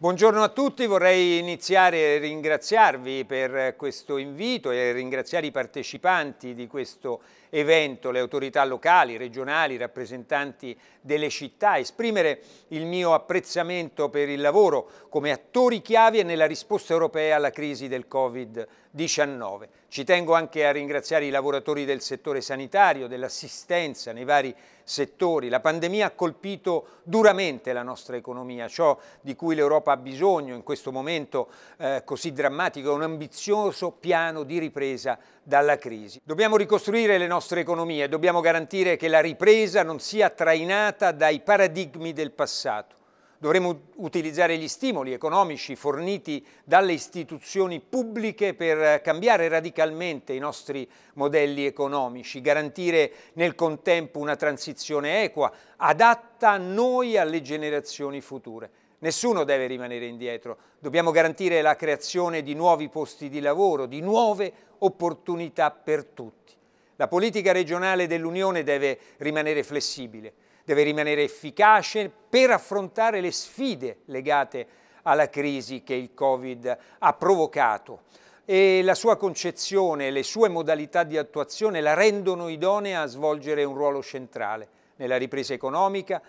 Buongiorno a tutti, vorrei iniziare a ringraziarvi per questo invito e ringraziare i partecipanti di questo evento le autorità locali, regionali, rappresentanti delle città, esprimere il mio apprezzamento per il lavoro come attori chiave nella risposta europea alla crisi del Covid-19. Ci tengo anche a ringraziare i lavoratori del settore sanitario, dell'assistenza nei vari settori. La pandemia ha colpito duramente la nostra economia, ciò di cui l'Europa ha bisogno in questo momento eh, così drammatico è un ambizioso piano di ripresa dalla crisi. Dobbiamo ricostruire le nostre nostre economie, dobbiamo garantire che la ripresa non sia trainata dai paradigmi del passato. Dovremo utilizzare gli stimoli economici forniti dalle istituzioni pubbliche per cambiare radicalmente i nostri modelli economici, garantire nel contempo una transizione equa, adatta a noi e alle generazioni future. Nessuno deve rimanere indietro, dobbiamo garantire la creazione di nuovi posti di lavoro, di nuove opportunità per tutti. La politica regionale dell'Unione deve rimanere flessibile, deve rimanere efficace per affrontare le sfide legate alla crisi che il Covid ha provocato e la sua concezione, le sue modalità di attuazione la rendono idonea a svolgere un ruolo centrale nella ripresa economica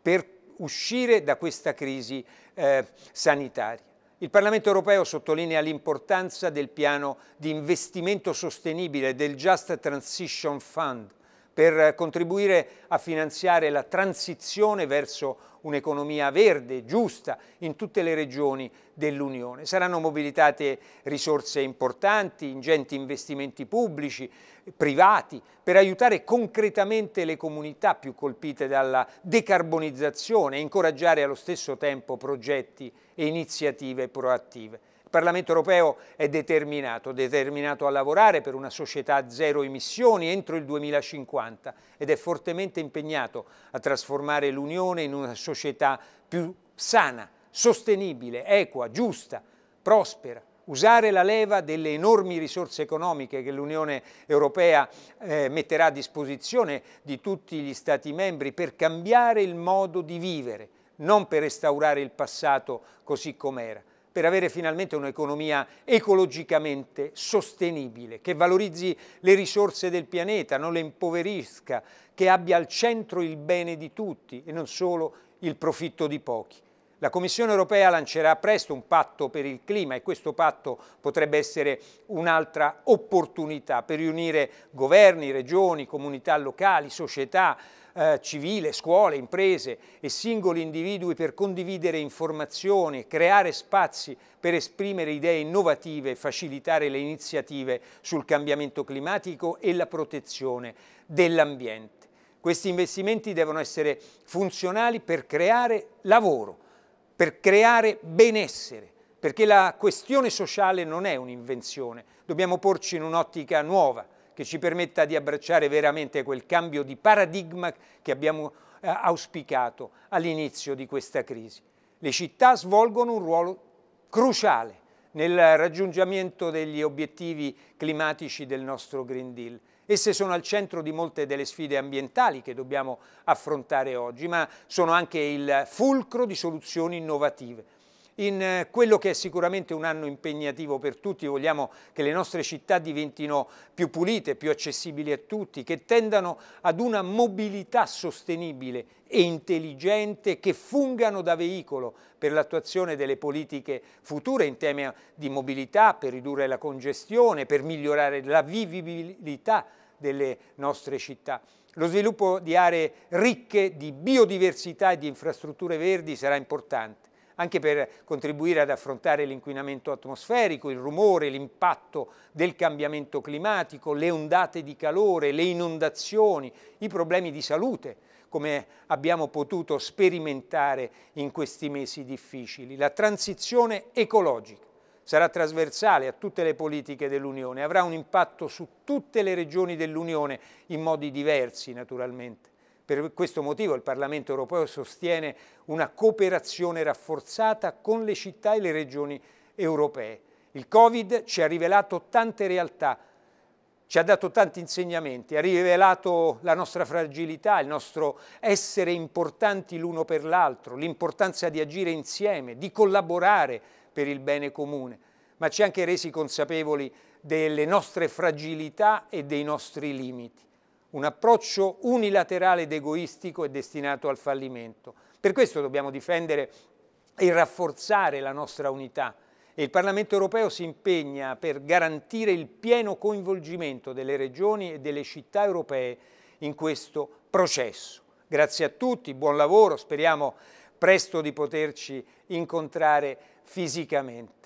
per uscire da questa crisi eh, sanitaria. Il Parlamento europeo sottolinea l'importanza del piano di investimento sostenibile del Just Transition Fund, per contribuire a finanziare la transizione verso un'economia verde, giusta, in tutte le regioni dell'Unione. Saranno mobilitate risorse importanti, ingenti investimenti pubblici, privati, per aiutare concretamente le comunità più colpite dalla decarbonizzazione e incoraggiare allo stesso tempo progetti e iniziative proattive. Parlamento europeo è determinato, determinato a lavorare per una società a zero emissioni entro il 2050 ed è fortemente impegnato a trasformare l'Unione in una società più sana, sostenibile, equa, giusta, prospera usare la leva delle enormi risorse economiche che l'Unione Europea eh, metterà a disposizione di tutti gli Stati membri per cambiare il modo di vivere, non per restaurare il passato così com'era per avere finalmente un'economia ecologicamente sostenibile, che valorizzi le risorse del pianeta, non le impoverisca, che abbia al centro il bene di tutti e non solo il profitto di pochi. La Commissione europea lancerà presto un patto per il clima e questo patto potrebbe essere un'altra opportunità per riunire governi, regioni, comunità locali, società, eh, civile, scuole, imprese e singoli individui per condividere informazioni, creare spazi per esprimere idee innovative e facilitare le iniziative sul cambiamento climatico e la protezione dell'ambiente. Questi investimenti devono essere funzionali per creare lavoro, per creare benessere, perché la questione sociale non è un'invenzione, dobbiamo porci in un'ottica nuova, che ci permetta di abbracciare veramente quel cambio di paradigma che abbiamo eh, auspicato all'inizio di questa crisi. Le città svolgono un ruolo cruciale nel raggiungimento degli obiettivi climatici del nostro Green Deal. Esse sono al centro di molte delle sfide ambientali che dobbiamo affrontare oggi, ma sono anche il fulcro di soluzioni innovative in eh, quello che è sicuramente un anno impegnativo per tutti, vogliamo che le nostre città diventino più pulite, più accessibili a tutti, che tendano ad una mobilità sostenibile e intelligente che fungano da veicolo per l'attuazione delle politiche future in tema di mobilità, per ridurre la congestione, per migliorare la vivibilità delle nostre città. Lo sviluppo di aree ricche di biodiversità e di infrastrutture verdi sarà importante anche per contribuire ad affrontare l'inquinamento atmosferico, il rumore, l'impatto del cambiamento climatico, le ondate di calore, le inondazioni, i problemi di salute come abbiamo potuto sperimentare in questi mesi difficili. La transizione ecologica sarà trasversale a tutte le politiche dell'Unione, avrà un impatto su tutte le regioni dell'Unione in modi diversi naturalmente. Per questo motivo il Parlamento europeo sostiene una cooperazione rafforzata con le città e le regioni europee. Il Covid ci ha rivelato tante realtà, ci ha dato tanti insegnamenti, ha rivelato la nostra fragilità, il nostro essere importanti l'uno per l'altro, l'importanza di agire insieme, di collaborare per il bene comune, ma ci ha anche resi consapevoli delle nostre fragilità e dei nostri limiti. Un approccio unilaterale ed egoistico è destinato al fallimento. Per questo dobbiamo difendere e rafforzare la nostra unità e il Parlamento europeo si impegna per garantire il pieno coinvolgimento delle regioni e delle città europee in questo processo. Grazie a tutti, buon lavoro, speriamo presto di poterci incontrare fisicamente.